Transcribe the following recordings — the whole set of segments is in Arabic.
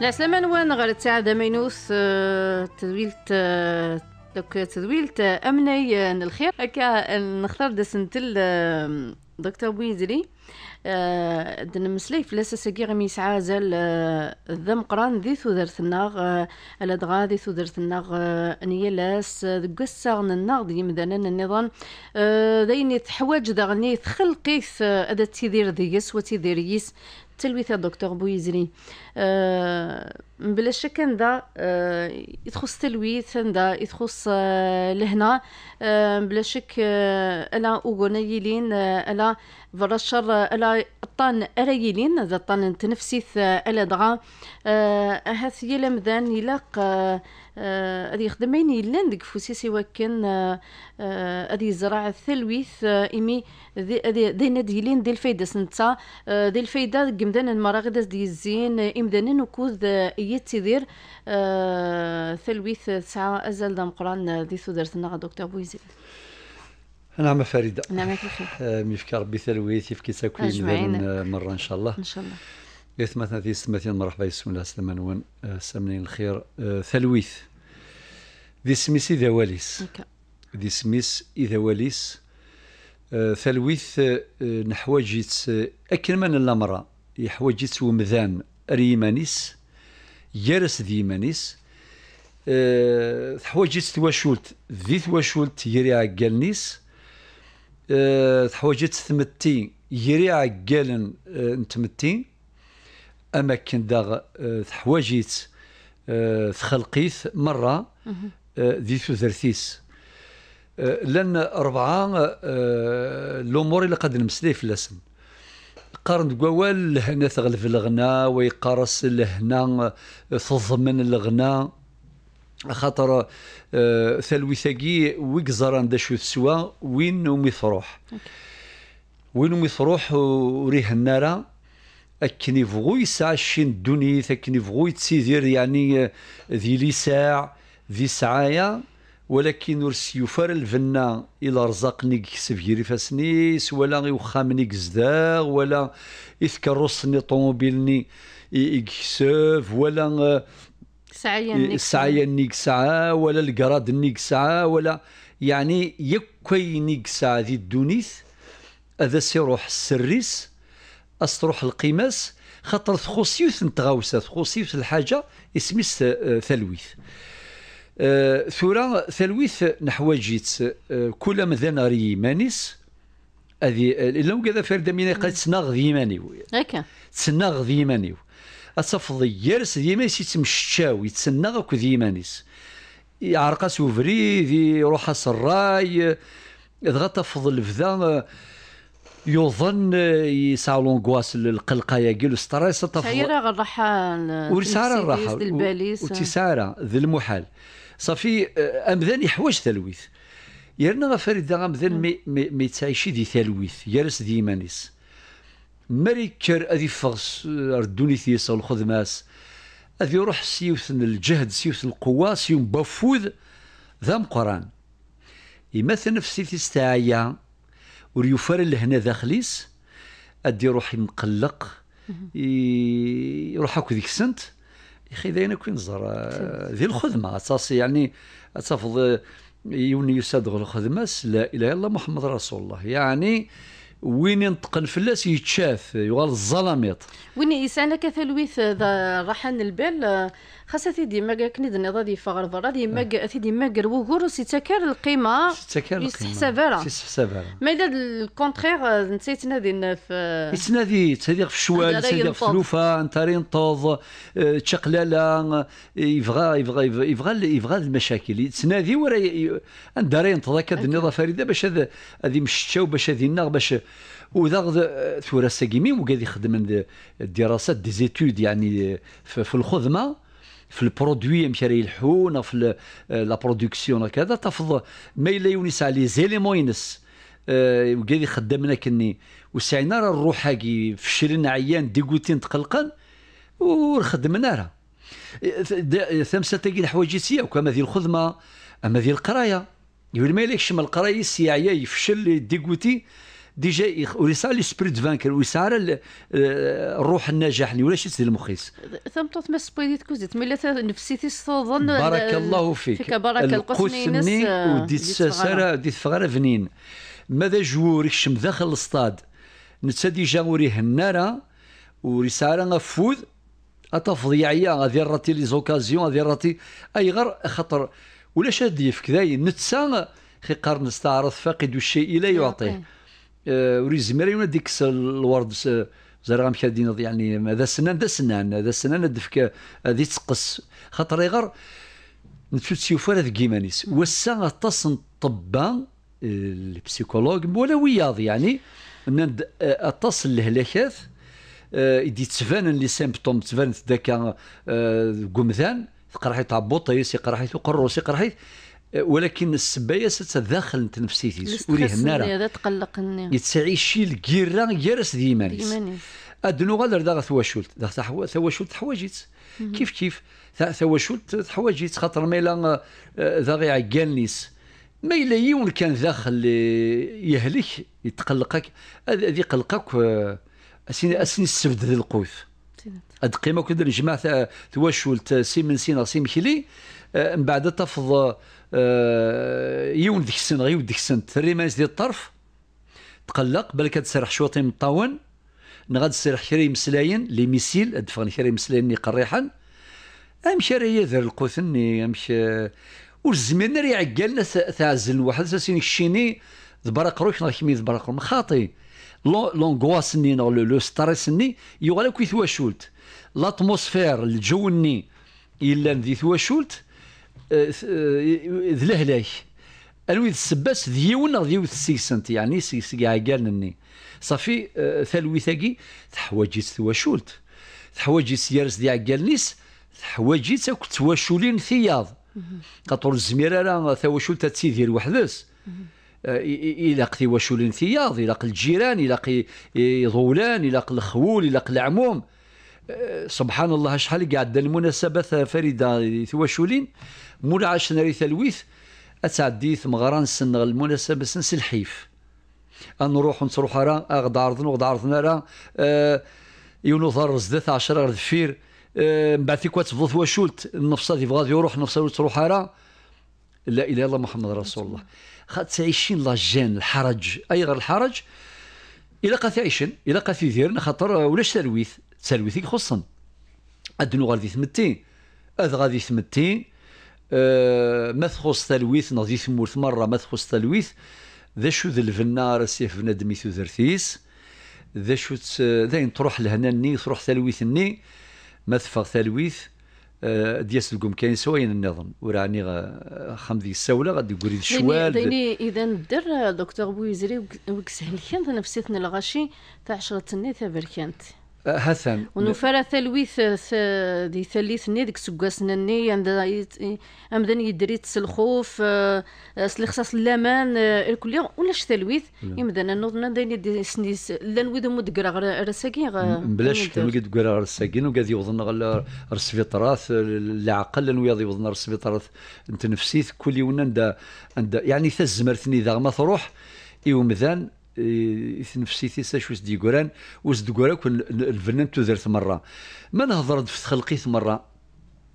العسلامة نوان غير تاع مينوس آه، تدويلت آه، دوك تدويلت أمني آه، الخير هكا نختار دسنتل دكتور بويزري دن مسلي فلاس ساكي غمي سعازل ذم قران ذي ثودرت الناغ الادغا دغا ذي ثودرت الناغ نيلاس ذق الساغن الناغ ذي مدانا النظام ذيني تحواج دغني تخلقيث ادا تيدير ذيس وتيدير يس التلويثه دكتور بويزري أه بلا شك ندا أه يتخص التلويث ندا يتخص آه، لهنا أه بلا شك آه، الا اوغونيلين آه، الا فرشر الا طان اريلين ذا طان تنفسيث الا دغا هاث يلمذان يلاق هذه آه خدمين يلان ديك فوسي سوا كان آه, آه، يزرع الثلويث آه، ايمي دينا ديلين ديال الفايده سنتا آه، ديال الفايده قمدان المرا غدا ديزين امدانن وكود ايات تيدير ثلويث تسعه ازل دم قران دي سودرتنا دكتور بويزيد نعم فريدة نعم يا ربي ثلويث يفكي ساكوين مرة إن شاء الله إن شاء الله إثمتنا في السماتين مرحبا بسم الله سلمان ون سمنين الخير آه، ثلويث ذي سميس إذا واليس ذي سميس إذا واليس ثلويث آه، نحواجيت أكن آه، من الأمر يحواجيت ومذان ريمانيس يرس ديمانيس مانيس تحواجيت ثواشولت ذي ثواشولت يريع قلنيس تحواجيت ثمتي يري عقال نتمتي اماكن داغ آه، حواجيت تخلقيت آه، مره آه، ذي ثوثرتيس لان ربعه الامور اللي قد نمسلي الاسم قارن قوال لهنا تغلف الغناء ويقارس لهنا تضمن الغناء خاطر ثلوي ثقي ويقزر عند شو سوا وين ومي وين ومي ثروح وريه النار أكن يبغو يسعى الشين الدنيت أكن يبغو يتسيدير يعني آه، ذي لساع ذي سعايا ولكن ورس يفر الفنا الى رزقني يكسب يري فاسنيس ولا يوخامني كزداغ ولا يثكرصني طوموبيلني يكسب ولا سعايا نيك سعا ولا القراد نيك سعا ولا يعني يكوي نيك سعا ذي الدونيث هذا سيروح السريس استروح القماس خاطر خصيوث التغاوسه خصيوث الحاجه اسميس آه، ثلويث أه ثورة ثلويث نحواجيت أه كل مذن ري مانيس هذه آه، لو كذا فرد من قد تناغ ديمانيو هكا ذي مانيو أصفضي يرس ديمانيس يتمشاوي تسناغ اكو ديمانيس يعرقا سوفري ذي روحا سراي ضغط فضل فذا يظن يسعى لونغواس يا كي ستريس سيرا الراحه ورسارة الراحه وتسارا ذي المحال صافي آه، امذان يحوج تلويث يا رنا فريد امذان ما تعيشي دي تلويث مانيس ديمانيس كر ادي فغس آه، ردوني الخذ ماس ادي روح سيوث الجهد سيوث القوه سيوم بفوذ ذا مقران يمثل نفسي تستعيا وريوفار لهنا داخليس ادي روحي مقلق يروح هاك ذيك السنت اخي داين كوين زر ذي الخدمه تصاصي يعني تفض آه، يوني يصدق الخدمه لا اله الا محمد رسول الله يعني وين ينطقن فلاس يتشاف يغال الظلاميط وين يسالك كثلويث راحن البال خاص تيدي ما كني دنيض غادي يفا غرضر غادي آه. ما تيدي يماك الوغور وسيتكار القيمه سيتكار القيمه يستحسب راه يستحسب راه ما الا الكونتخيغ انت يتنادي في يتنادي يتنادي في الشوال يتنادي في التلوفه انت رين طوض آه، تشقلاله آه، يبغى يبغى يبغى يبغى المشاكل يتنادي ورا انت رين طوض هكا دنيض فريده باش هذه مشتاو باش هذه النار باش وذا ثورة ساكيمي وقاد يخدم الدراسات دي زيتود يعني في الخدمه في البرودوي راه يلحون في آه، لا برودكسيون وكذا تفض ما الا يونس على لي زيليمون ينس أه وقال كني وسعينا راه الروح هاكي في عيان ديكوتين تقلقن وخدمنا راه آه، آه، ثمسة تلقي الحوايج سيا وكما ذي الخدمة أما ذي القراية يقول ما يليكش من القراية سيا يفشل ديكوتي ديجا لي سبريت فانكر ويسار آه، الروح النجاح ولا شي سيدي المخيس ثم تمس بيدي كوزيت ملي نفسيتي تظن بارك الله فيك فيك بارك القسني آه، وديت سارة وديت فغرة فنين ماذا جوري شم داخل الصطاد نتا ديجا وري هنارة ورسالة غفوذ اتفضيعية غادي راتي لي زوكازيون غادي راتي اي غير خاطر ولا شاد يفك ذاي نتسا خي قرن استعرض فاقد الشيء لا يعطيه آه، وريد زمير يونا ديك الورد زرغ امك يعني هذا سنان ذا سنان هذا سنان الدفك هذه تسقس خاطر غير نتشوت سيوفار ذك ايمانيس وسا اطاس طبا آه، البسيكولوج ولا وياض يعني ناد اتصل آه، الهلاكات يدي تفان لي سيمبتوم تفان ذاك قمثان تقرحي تعبط يقرحي تقرص يقرحي ولكن السبايه ستتداخل تنفسيتي سؤولي هنا هذا تقلقني يتسعي شي الكيرا يرس ديمانيس ديمانيس ادنو غادر داغ ثواشولت داغ ثواشلت حواجيت كيف كيف ثواشولت حواجيت خاطر ميلا آه، داغ عقالنيس ما الا يون كان داخل يهلك يتقلقك هذه قلقك آه، اسني اسني السبد ذي القوث أدقيمة كدير جماعة تواشولت سي من سينا سي مكلي من بعد تفض يون ديك السن غيون ديك السن تريمانس ديال الطرف تقلق بالك تسرح شوطي من الطاون نغاد تسرح كري مسلاين لي ميسيل ادفغن شري مسلاين ني قريحا امشي راه يذر القوثني امشي والزمان راه يعقلنا تعزل واحد سيني الشيني ذبرق روح نغ كمي دبرق خاطي لونغواس ني لو ستريس ني يغلى كي ثواشولت لاتموسفير الجو ني الا ذي ثواشولت ذلهلاك الويد السباس ذي ذيوث سيسنت يعني سيس قال ني صافي ثلويثاكي تحواجيت ثواشولت تحواجيت سيارس دي عقال نيس تحواجيت اكو تواشولين ثياض خاطر الزميره راه ثواشولت تسيدير وحدس يلاقي واش الانتياض يلاقي الجيران يلاقي ظولان يلاقي الخول يلاقي العموم آه، سبحان الله شحال قاعد المناسبة فريدة ثواشولين مول عاش ناري الويث أتعدي ثمغران سن المناسبة سن الحيف نروح نتروح راه غد عرضنا وغد عرضنا راه يونو ضر زدت 10 فير آه، من بعد تيكوا تبدا ثواشولت في غادي يروح نفس تروح راه لا اله الا الله محمد رسول الله خاص تعيشين لا جين الحرج اي غير الحرج الا قاث عيشن الا قاث يديرن خاطر ولاش تلويث تلويث يخصن ادنو غادي ثمتي اذ غادي ثمتي أه ما تخص تلويث نغزي ثمورث مره ما تخص تلويث ذا شو ذا الفنار سيف دميثو ثوذرثيس ذا شو ذا تروح لهنا ني تروح تلويث ني ما تفغ تلويث آه، دياس لكم كاين سوين النظم وراني خمدي السولة غادي يقولي الشوال ديني اذا الدر آه، دكتور بويزري وكسهل كانت نفسيتنا الغاشي تاع عشرة سنين بركانت كانت هسن أه، ونفرا ثلويث أه، دي ثليث ني ديك سكاسنا ام ذن يدري تسلخوف أه، سلخصاص اللامان الكل ولاش ثلويث ذن نعم. النوض داين يدي سنيس لان ويدهم مدقرا غير رساكين بلاش تلقى دقرا غير رساكين وقاد يوضن غير السبيطرات العقل وياض يوضن السبيطرات انت نفسيث كل يوم عند يعني ثزمرتني ذا ما تروح ذن إيه تيسا شو سديكوران وسديكورا كون الفنان تودرت مره ما نهضر في تخلقيت مره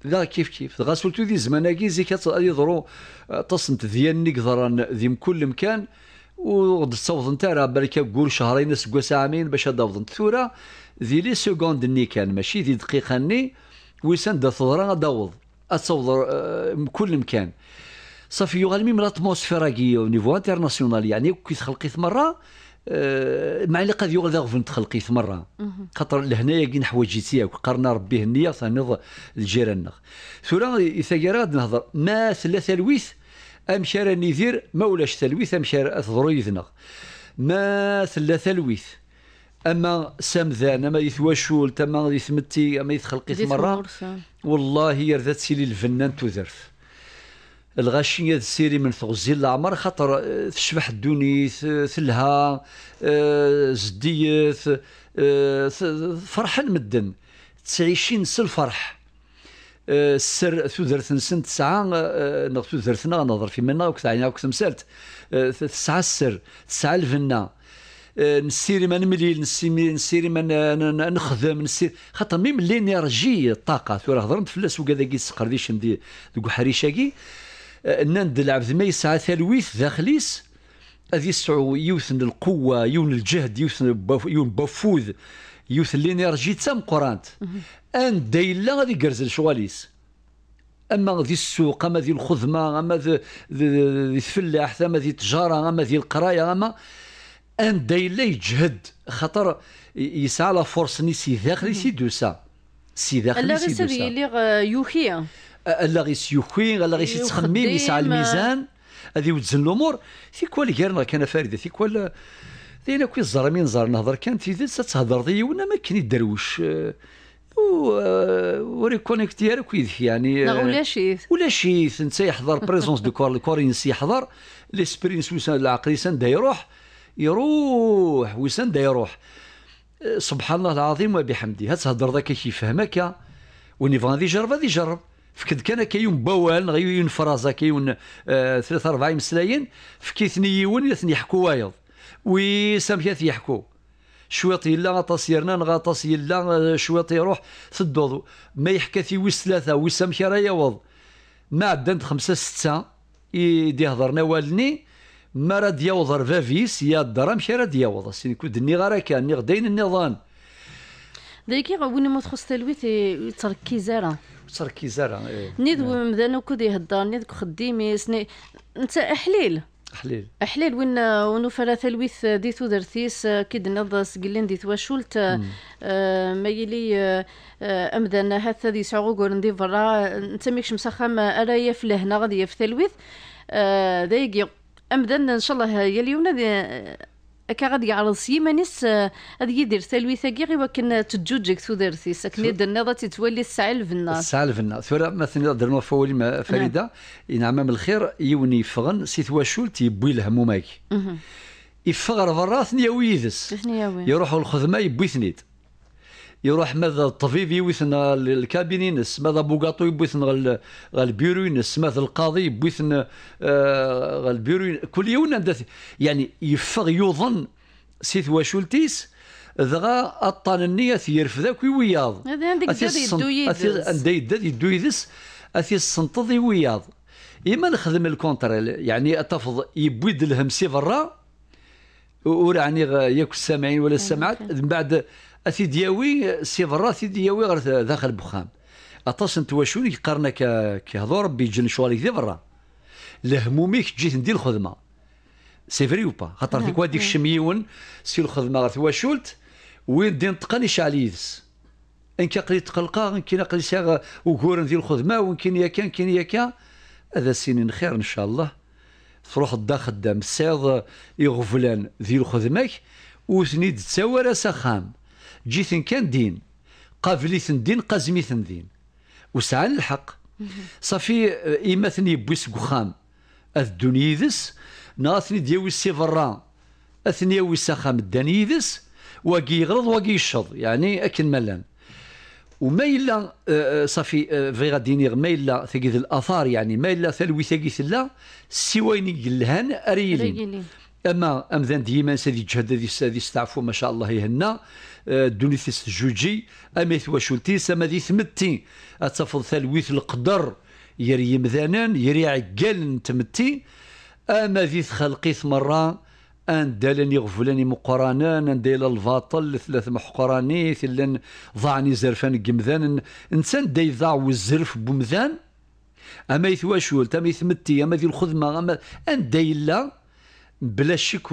لا كيف كيف غاسول تودي زماناكي زي كيضرو آه، تصنت ديالني قدران ذي كل مكان وغد انت راه بالك قول شهرين ساعه عامين باش انت ثورة ذي لي سكوند ني كان ماشي ذي دقيقة ني ويسان دا ثورة داوض اتصوض آه، كل مكان صافي يوغا ميم لاتموسفير كي او نيفو انترناسيونال يعني كي تخلقيت مره مع آه، اللي قد يغلى غفن تخلقيت مره خاطر لهنايا كي نحوايج قرنا ربي هنيه ثانيض الجيران ثورا يثاكر غاد نهضر ما سلا ام امشار ندير ما ولاش ام امشار تضرو يذنا ما سلا لويث اما سمذان اما يثواشول تما يثمتي اما يتخلقيت مره والله يرذت سيلي الفنان تذرف الغاشية السيري من تغزي العمر خاطر آه، تشبح الدونيث آه، ثلها آه، زديث فرحان مدن تعيشين الفرح السر ثوذرت نسن تسعة نغ ثوذرتنا نهضر في منا وكث عينا وكث مسالت تسعة السر تسعة الفنا نسيري ما نمليل نسيري ما نخدم نسير خاطر مي ملي نرجي الطاقة ثورة هضرت فلاس وكذا كي تسقر ديشم دي حريشاكي ناند العبد ما يسعى ثلويث داخليس هذه يسعو يوثن القوة يون الجهد يوثن يون بفوذ يوثن الانرجي تام قرانت ان دايلا غادي يكرزل شواليس اما ذي السوق اما ذي الخدمه اما ذي الفلاح اما ذي التجاره اما ذي القرايه اما ان دايلا يجهد خاطر يسعى لا فورس نيسي سي سي دوسا سي داخلي سي دوسا لا غير يوكي الا غي يوكي الا غيس يتخمم يسعى الميزان هذه وتزن الامور كوال كيرنا كان فارده كوال دينا كوي الزر مين زر نهضر كان تهضر ذي ونا ما كاين يدروش وريكونيكتي هذاك يدك يعني ولا شيث ولا شيث انت يحضر بريزونس دو كور الكورينس يحضر ليسبرينس وسان العقلي سان يروح يروح وسان يروح سبحان الله العظيم وبحمده هتهضر ذاك كيفهمك وني بغا يجرب هذا يجرب فكد كان كاين بوال غيون فرازا كاين آه ثلاثة أربعة مسلاين فكيثني يون يحكو وايض وي سامحيت يحكو شويط يلا غطاس يرنان غطاس يلا آه، شويط يروح سدوض ما يحكى في ويس ثلاثة وي سامحي راه يوض ما عدنت خمسة ستة يدي هضرنا والني ما راد يوض فافيس يا الدرام شي راد يوض سين كود ني غرا كان ني غدين النظام ذيك غوني ما تخص تلويث تركيز راه تركيزه إيه. نيد نعم. مدان كود يهضر نيد خديمي سني انت حليل حليل حليل وين ونو فراث الويث ديثو درثيس كيد نض سقلين ديثو شولت آه ما يلي آه امدان هات ذي قول ندي برا انت ميكش مسخم ارايا في لهنا غادي في ثلويث آه ذايقي امدان ان شاء الله يا اليوم هكا غادي يعرض مانيس آه، غادي يدير تلويثاكي غير ولكن تجوجك تودرتيس اكن يد النظا تتولي الساعه الفنا الساعه الفنا ثورا مثلا درنا فوالي نعم. فريده إن عمام الخير يوني فغن سي ثواشول تيبوي الهموماك يفغر فراثني ثنيا ويدس يروحوا الخدمه يبوي ثنيد يروح ماذا الطبيب يبوثن الكابينين نس ماذا بوغاطو يبوثن غال البيرو ماذا القاضي يبوثن آه كل يوم يعني يفغ يوظن سيث واشولتيس ذغا الطان النية يرف ذاك وياض عندك يدو يدس أندا عندك جديد يدس أثي السنطض وياض إما نخدم الكونترال يعني أتفض يبويد الهم سي برا ورعني ياك السامعين ولا السامعات أيوة، من بعد اثيدياوي سي برا اثيدياوي غير داخل بخام اطاس n twacun yeqqarna kehdu Rebbi ǧen lecɣal-ik di berra lehmum-ik tǧi tendi سي فري وبا خاطر ديك نعم، واديك نعم. الشميون سي الخدمه غير ɣer وين win d inṭeqan يدس ان s انك قلي تقلقا يمكن قلي ساغ وكور ندير الخدمه ويمكن ياكا يمكن ياكا هذا سنين خير ان شاء الله تروح الدا خدام ساغ يغفلان ذي الخدمك وثني تساور سخام جيثن كان دين قافليثن دين قازميثن دين وسعان الحق صافي آه، ثني بويس قخام أذ دونيذس ناثني ديوي السيفران أثني يوي سخام الدان يذس واقي يغرض يشض يعني أكن ملان وما إلا آه، آه، صافي فيغا دينيغ ما إلا ثقيد الآثار يعني ما إلا ثلوي ثقيد لا سوين يلهان أريلين أما أمذان ديما سيدي جهد هذه ستعفو ما شاء الله يهنا آه، دونيتيس جوجي اميث واشولتيس سما ذي ثمتي اتفض ثالويث القدر يري مذانان يري عقال تمتي اما ذي خلقي مره ان دالني غفلاني مقرانان ان دايل الباطل ثلاث محقراني ثلان ضعني زرفان قمذان انسان داي ضاع والزرف بمذان اما يثواشولت اما يثمتي اما ذي الخدمه اما ان دايلا بلا شك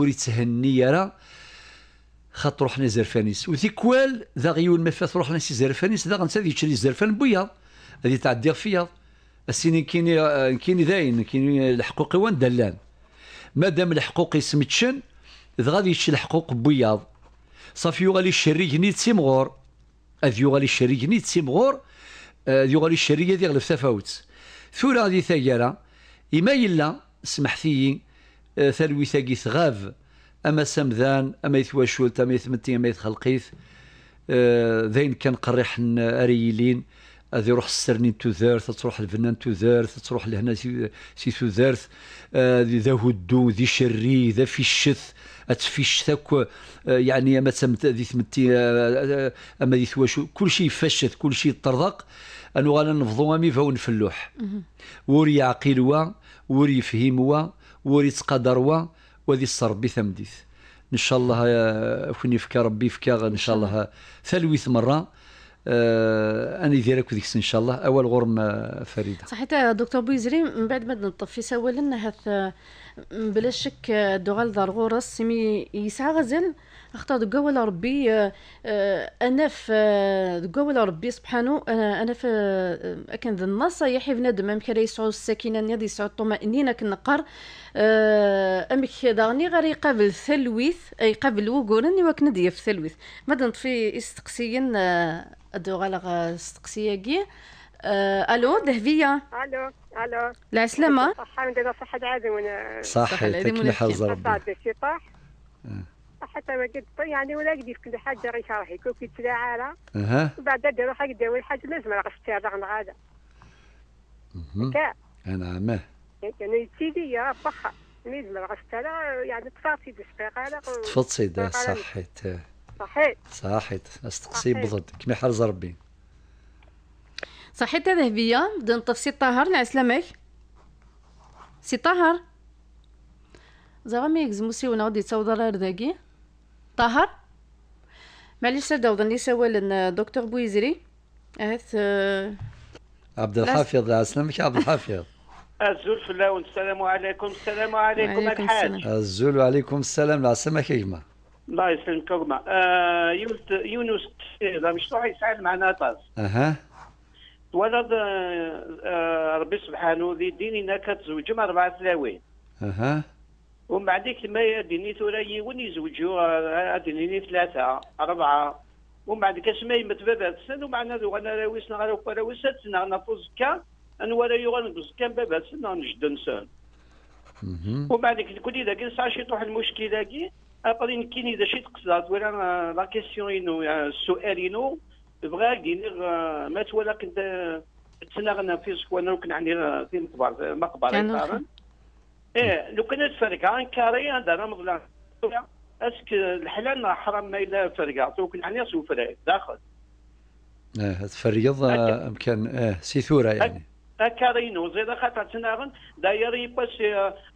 يا راه خاطر روحنا زرفانيس وال ذا غيول ما فات روحنا سي زرفانيس ذا غنسى يشري الزرفان بوياض هذه تاع الدير فياض السيني كيني كيني داين كيني الحقوق وان دلان مادام الحقوق سمتشن ذا غادي يشري الحقوق بوياض صافي يغالي الشريك نيت سيمغور اذ يغالي الشريك نيت سيمغور آه، يوغالي الشرية هذي غلف تفاوت ثورة غادي ثيارة إما إلا سمحتي آه، ثلوي ثاقي ثغاف اما سمذان اما يثوشولت اما يثمتي اما يتخلقيث آه، ذين كان قريح اريلين هذه يروح السرنين تودارث تروح الفنان تودارث تروح لهنا سي تودارث آه، ذا هدو ذي شري ذا في الشث اتفيش ثاك آه، يعني اما ذي ثمتي اما ذي ثواشو كل شيء يفشث كل شيء طرق انو غانا نفضو امي فهو نفلوح وري عقيل وا وري يفهم وا وري تقدر وا وذي الصرب ثمديث ان شاء الله كون يفكى ربي يفكى ان شاء الله ثلويث مره آه انا ديالك وديكس ان شاء الله اول غرم آه، فريده صحيت دكتور بويزري من بعد ما نطفي سوال لنا هث آه، بلا شك آه، دوغال دار غورس سمي يسعى غزل اختار دقاول ربي انا في دقاول ربي سبحانه انا في اكن ذن نصا النصايح بنادم امك راه يسعو الساكنة نادي يسعو الطمانينه كنقر امك داغني غير يقابل ثلويث يقابل وقورن وكن ديال في ثلويث ما في استقسيا الدوغالغ استقسياكي كي آه، الو دهبيه الو الو لا سلامه صحه من دابا صحه عادي وانا صحي تكلي حظ ربي آه. حتى ما قد طيب، يعني ولا قد كل حاجه راه يشرح يكون في عارة اها وبعد دابا حق داوي حاجه لازم راه تشرع مع هذا اها نعم يعني سيدي يا بخا لازم راه يعني تفاصيل دقيقه تفاصيل صحيت صحيت صحيت استقسي بضد كما حرز ربي صحيت ذهبية بدنا نطف سي طاهر العسلامك سي طاهر زعما ما يكزمو سي غادي يتصاوض غير ذاكي طاهر معليش سادة لي سوال دكتور بويزري هات آه، عبد الحفيظ عسلامك عبد الحفيظ الزول في فلاون السلام عليكم السلام عليكم الحاج الزول وعليكم السلام العسلامك يا جماعه الله يسلمك كوما آه يونس هذا مشروع يسعد مع ناطاز اها ولد آه،, آه ربي سبحانه ذي ديننا كتزوج مع اربعه تلاوين اها ومن بعد كما يديني ثورا يون يزوجوا آه، ديني ثلاثه اربعه ومن بعد كاسما يمت بابا تسن ومعنا ذو غنا راويس نغرا وراويس تسن غنا فوزكا انورا يوغن بزكا بابا تسن نجد نسان ومن بعد كل ذاك نسعى شي طوح المشكله كي ابرين كيني اذا شي تقصد ولا لا كيسيون إنو السؤال إنو بغا يدير ما تولى كنت تسناغنا في سكوانا وكان عندي في مقبرة مقبرة ايه لو كان الفرقة عن كاري دار مظلام اسك الحلال راه حرام ما الا فرقة فرقع وكان عندي فرقة داخل إيه تفريض امكان إيه سيثوره يعني اكارينو زيد خاطر تناغن داير يباس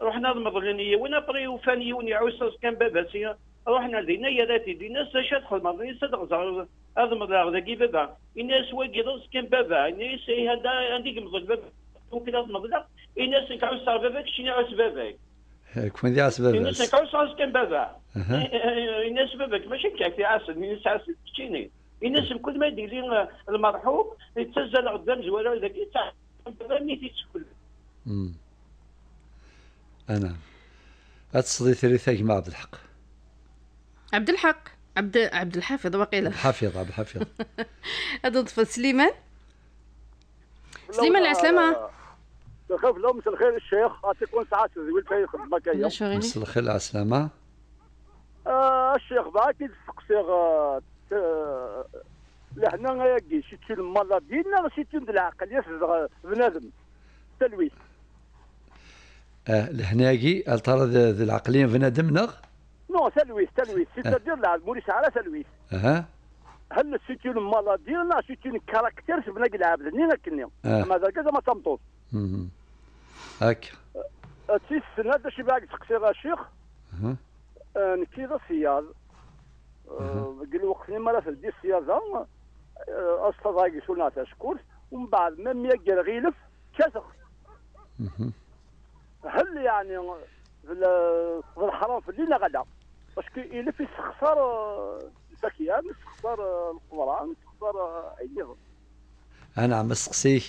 رحنا نمضلن وين بري وفاني وين يعوس كان باباسي رحنا لدينا يا ذاتي دينا ساشا تخدم راني صدق زهر هذا مضار ذاكي بابا الناس واقيض كان بابا الناس هذا عندك مضل بابا ممكن هذا إنا الناس عوس صار باباك شي عوس باباك كون دي عاس باباك الناس عوس عاس كان بابا الناس باباك ماشي كاك في عاسد الناس عاسد تشيني الناس كل ما يدير المرحوم يتسجل قدام زوال ذاك انا اتصلي ثريثاك مع عبد الحق عبد الحق عبد عبد الحافظ وقيلا الحافظ عبد الحافظ هذا طفل سليمان سليمان العسلامه نخاف لو مساء الخير الشيخ تكون ساعات زويل في خدمه كايا مساء الخير العسلامه آه، الشيخ بعد تسقسي آه، لهنا ياكي سيتي المالا ديالنا سيتي د العقل يسزغ بنادم تلويس اه لهناكي هل ترى ذي العقلية بنادم نغ؟ نو تلويس تلويس سيتي آه. لا البوليس على تلويس اها هل سيتي المالا ديالنا سيتي الكاركتير بناك العبد نينا كني ماذا ذاك آه. ما تمطوش هكا آه، تي سنة هذا شي بعد تقصير الشيخ اها ذا الصياد قال وقتني مرة في الدي الصيادة استضاقي ضايق سولنا تشكر ومن بعد من يقر غيلف كسخ هل يعني في الحرام في الليل غدا باش كي يلف يسخسر الفكيان آه، يسخسر آه، القران يسخسر آه، اي انا عم اسقسيك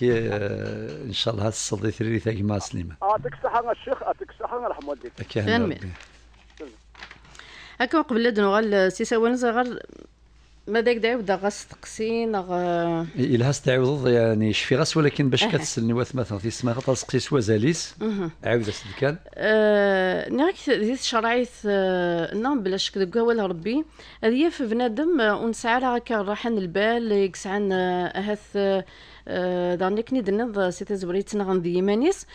ان شاء الله الصديق اللي ثاك مع سليمه اعطيك الصحه الشيخ اعطيك الصحه الله يرحم والديك هكا قبل نغال سي سوان غير ما داك دعاود غا سقسي نغ الا تعاود يعني شفي غاس ولكن باش كتسلني واث مثلا في السماء خاطر سقسي سوا زاليس عاود اسد كان نغ نعك شرعيت نو أه، نعم بلا شك دوكا ولا ربي هذه في بنادم ونسعى راه كان راح البال عن هاث أه، أه، داني كني دنض سيتا زوريت نغن ديمانيس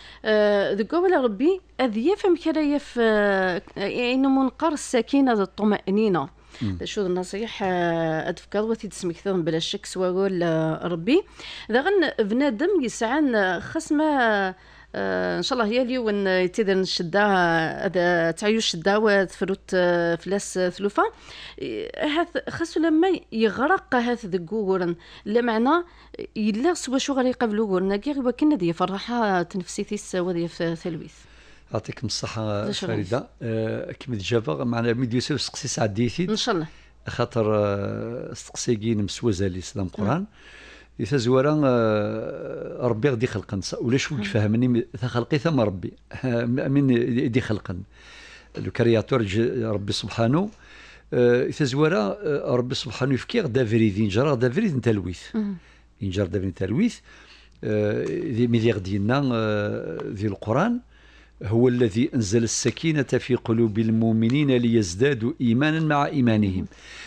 ذكا ولا ربي اذياف في انه منقر السكينه الطمانينه شو النصيحة آه، أتفكر وثي تسمكثون بلا شك قول آه، ربي ذا بنادم يسعان آه، خصمه ان شاء الله هي اليوم يتيدر الشده هذا تعيو الشده وتفروت فلاس ثلوفه هذا إيه، خاصو لما يغرق هذا ذكور لا معنى يلا سوا شو غادي يقابلو كورنا كي وكنا ديال فرحه تنفسيتي سوا دي في يعطيكم الصحة فريدة آه، كما جابا معنا ميديو سير سقسي سعديتي ان شاء الله خاطر آه، سقسي كين مسوزة لي سلام نعم. قران إذا زوارا آه، ربي غادي يخلقن ولاش وك نعم. فهمني خلقي ثم ربي من يدي خلقن كرياتور ربي سبحانه إذا زوارا ربي سبحانه يفكي غدا فريد ينجر غدا فريد تلويث ينجر غدا فريد تلويث ذي ميدي غدينا ذي القران هو الذي أنزل السكينة في قلوب المؤمنين ليزدادوا إيمانا مع إيمانهم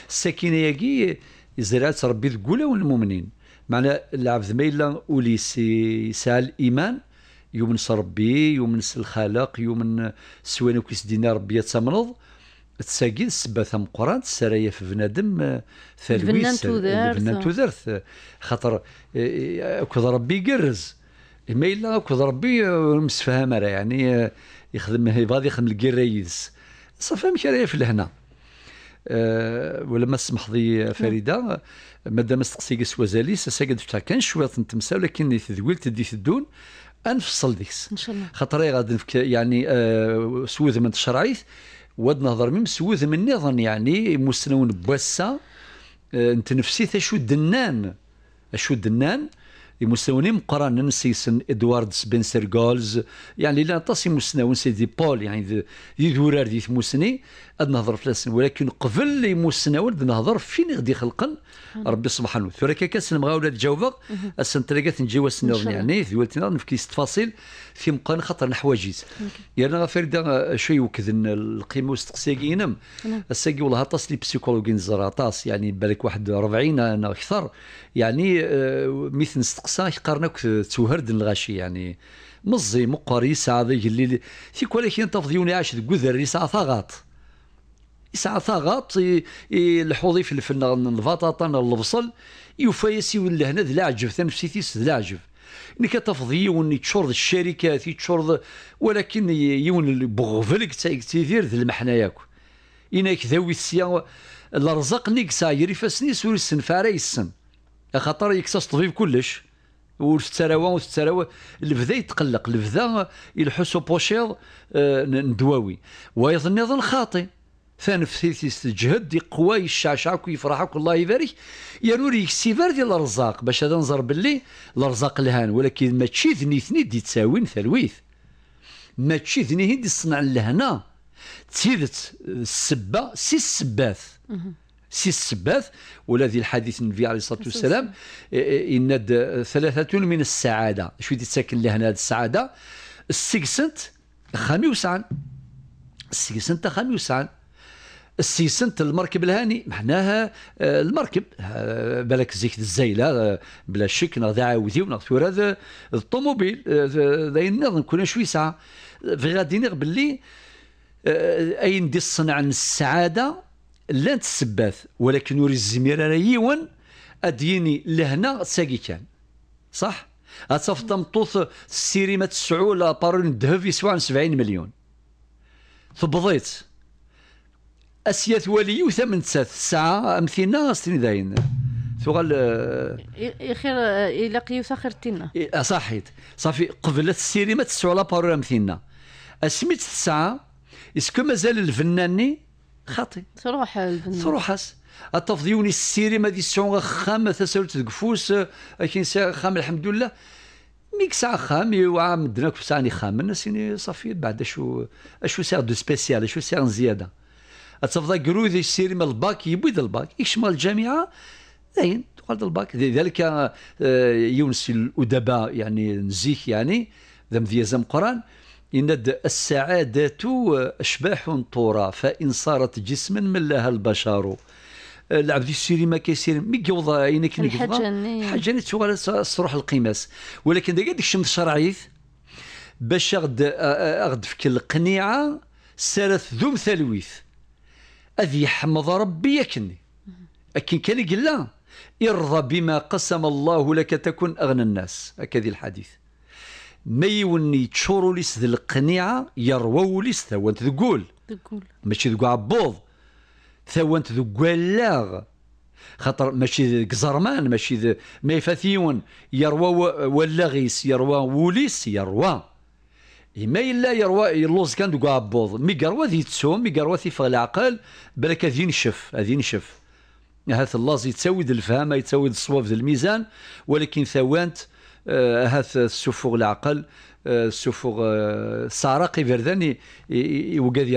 السكينة يجي زرعت ربي تقول المؤمنين معنى العبد ما إلا أوليسي يسعى الإيمان يومن ربي يومن الخالق يومن سوانو كيس دينا ربي يتمرض تساقي السبا ثم قران السرايا في بنادم آه، ثالويس البنان تودرث خاطر آه، آه، كود ربي يقرز آه، يعني، آه، آه، ما الا كود ربي مسفهام راه يعني يخدم غادي يخدم الكرايز صافي مش راهي في الهنا ولما سمح لي فريده مادام استقسي قس وزالي ساقد فتا كان شويه نتمسى ولكن تذويل تدي تدون انفصل ديكس ان شاء الله خاطر غادي يعني سوذ من تشرعيت واد نهضر من سوذ من نظن يعني مسنون بواسه انت نتنفسي تشد دنان اشو دنان يمسوني مقارنة نسيسن ادوارد سبنسر جولز يعني لا تصي مسناون سيدي بول يعني يدورار دي ثموسني اد نهضر فلاسن ولكن قبل لي مسناون نهضر فين غدي خلقا ربي سبحانه وتعالى كاس المغاوله تجاوبك أسن تلاقات نجيو السن يعني ذولتنا نفكي التفاصيل في مقان خطر نحواجيز يعني غفير شوي وكذن القيمه واستقساقي ينم نعم. الساقي والله طاس لي بسيكولوجين زراطاس يعني بالك واحد 40 انا اكثر يعني آه، مثل استقسا قرنك توهرد الغاشي يعني مزي مقري ساعه اللي في كل كي عاش قذر ساعه ثغاط ساعة ثغات الحوضي في الفن البطاطا البصل يوفا يسي ولا هنا ذلاعجب ثاني في سيتيس ذلاعجب انك تفض يون تشرد الشركات تشرد ولكن يون اللي بغفلك تيدير ذي المحنا ياك إنك ذوي السيا الرزق نيك ساير سوري السن فاري السن خاطر يكسس طبيب كلش وستراوا وستراوا البدا يتقلق البدا يلحسو بوشيض آه، ندواوي ويظن يظن خاطئ تنفثيث يستجهد يقوى يشعشعك ويفرحك الله يبارك يا نوريك السيفار ديال الرزاق باش هذا نزر باللي الرزاق لهان ولكن ذني ثني دي تساوين ثلويث ماشي ذنيه دي صنع لهنا تيدت السبه سي السباث سي السباث والذي الحديث النبي عليه الصلاه والسلام ان ثلاثه من السعاده شو دي تساكن لهنا هذه السعاده السكسنت خامي وسعان السكسنت خامي وسعان السيسنت المركب الهاني معناها آه، المركب بالك زيك الزيلة آه، بلا شك نغدا عاودي وناخذ هذا الطوموبيل داين آه، نظن كنا شوي ساعة في غادي نغ باللي اين دي الصنع السعادة لا تسبات ولكن نوري الزميرة انا اديني لهنا ساقي كان صح اتصف تمطوط السيري ما تسعو لا بارون الذهب يسوى 70 مليون ثبضيت اسياث ولي وثمن تسات ساعة امثينا ستين داين تغال يخير آه، يلاقي يوثا خير آه، تينا آه، صحيت صافي قبلت السيري ما تسعوا لا بارول امثينا اسميت الساعه اسكو مازال الفناني خاطي تروح الفنان تروحس التفضيوني السيري ما دي سعون خام تسالت تقفوس ساعة خام الحمد لله ميك ساعة خام وعام دناك ساعة خام الناس صافي بعد شو اشو سعر دو سبيسيال اشو سعر زيادة تفضى قروذ السير من الباك يبيد الباك يشمل الجامعه زين تقعد الباك لذلك آه، يونس الادباء يعني نزيك يعني ذم زم قران ان السعادة أشباح طورا فإن صارت جسما ملاها البشر العبد يسيري ما كيسيري مي قوضة عينك الحجن إيه. حجن تشوغل صروح القماس ولكن دا قد الشمس شرعيث باش غد غد فيك القنيعة سارت ذو مثلويث أذ يحمد ربي يكني أكن كان يقلا ارضى بما قسم الله لك تكون أغنى الناس هكذا الحديث ما يوني تشورو ليس ذي القنيعة يروو ليس ثوانت ذقول ذقول ماشي ذقو عبوض ثوانت ذقوالاغ خاطر ماشي قزرمان ماشي ما يفاثيون يروى ولاغيس يروى وليس يروى إما إلا يروى يلوز كان دوكا بوض مي قروى ذي تسوم مي قروى ذي العقل بالك هذي نشف هذي نشف هاث اللوز يتساود الفهم يتساود الصواب الميزان ولكن ثوانت آه، هاث السفوغ العقل آه، السفوغ آه سارق يفردان يوقاد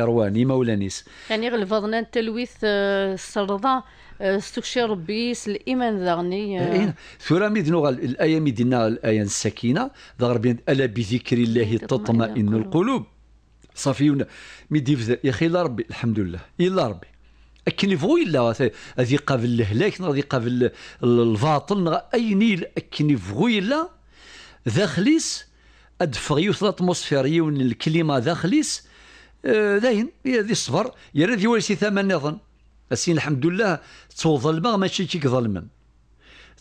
ولا نيس يعني غلفظنا التلويث آه، السرضه استكشي ربي يسل ايمان ذغني آه. إيه، إيه. ثورة مي ميدنو الايه ميدنا الايه السكينه ذغر ربي الا بذكر الله تطمئن القلوب صافي ميدي يا اخي الا ربي الحمد لله الا ربي اكني فوي لا هذه قابل الهلاك هذه قابل الباطل اي نيل اكني فوي لا داخليس ادفغيوث الاتموسفيريون الكليما داخليس آه، داين هذه الصبر يا ذي ولسي ثمن نظن السين الحمد لله تو ظلمة ماشي كيك ظلما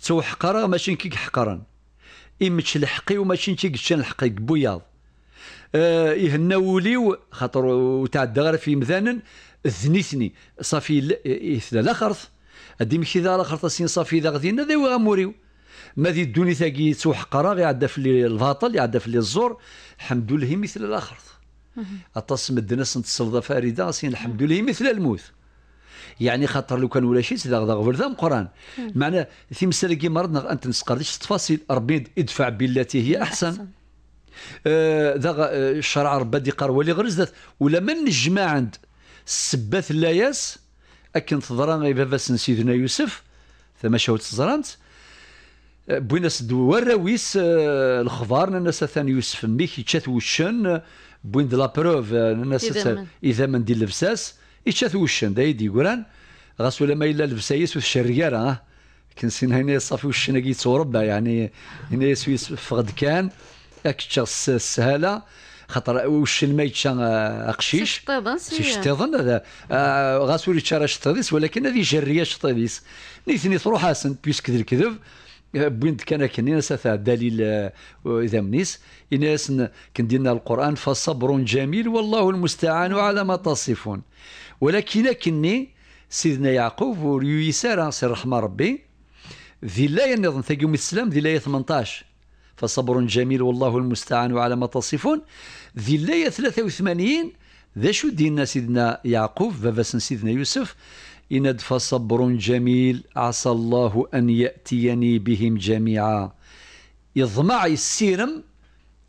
تو حقرة ماشي كيك حقرا إمتش الحقي وماشي كيك شان الحقي بوياض آه يهنا وليو خاطر تاع غير في مذانن ذنيثني صافي إيه لا خرث ادي مشي ذا خرط سين صافي ذا غادي ذا وغاموريو ما ذي الدوني ثاقي حقرا غي عدا في الباطل يعدى في الزور الحمد لله مثل الاخر اطاس مدنا سنتصلض فارده سين الحمد لله مثل الموت يعني خاطر لو كان ولا شيء سيدي غدا غفر ذا قران معناه في كي مرضنا انت نسقردش التفاصيل ربي ادفع بالتي هي احسن, أحسن. آه، ذا آه، الشرع ربي دي قار ولي غرزدت ولا من نجمع عند لا لاياس اكن تضران باباس سيدنا يوسف ثم شهود تزرانت آه، بوينس دوراويس آه الخبار الناس ثاني يوسف ميكي تشات وشن بوين دو بروف الناس اذا من دي لبساس يتشات وشن داي دي قران غاس ما الا لبسايس وتشريارة كنسين هنا صافي وشن كي يتصوربا يعني هنا سويس فقد كان اكتشا السهاله خاطر وشن ما يتشا سي شتيضن هذا غاسولي تشارا شطيديس ولكن هذه جريه شطيديس نيثني تروح حسن بيسك الكذب بنت كان كنيسة ناس تاع اذا منيس اناس كندينا القران فصبر جميل والله المستعان على ما تصفون ولكن كني سيدنا يعقوب وريسار سير رحمه ربي ذي لا نظن يوم السلام ذي لا 18 فصبر جميل والله المستعان على ما تصفون ذي لا 83 ذا شو دينا سيدنا يعقوب بابا سيدنا يوسف إندف صبر جميل عسى الله أن يأتيني بهم جميعا يضمع السيرم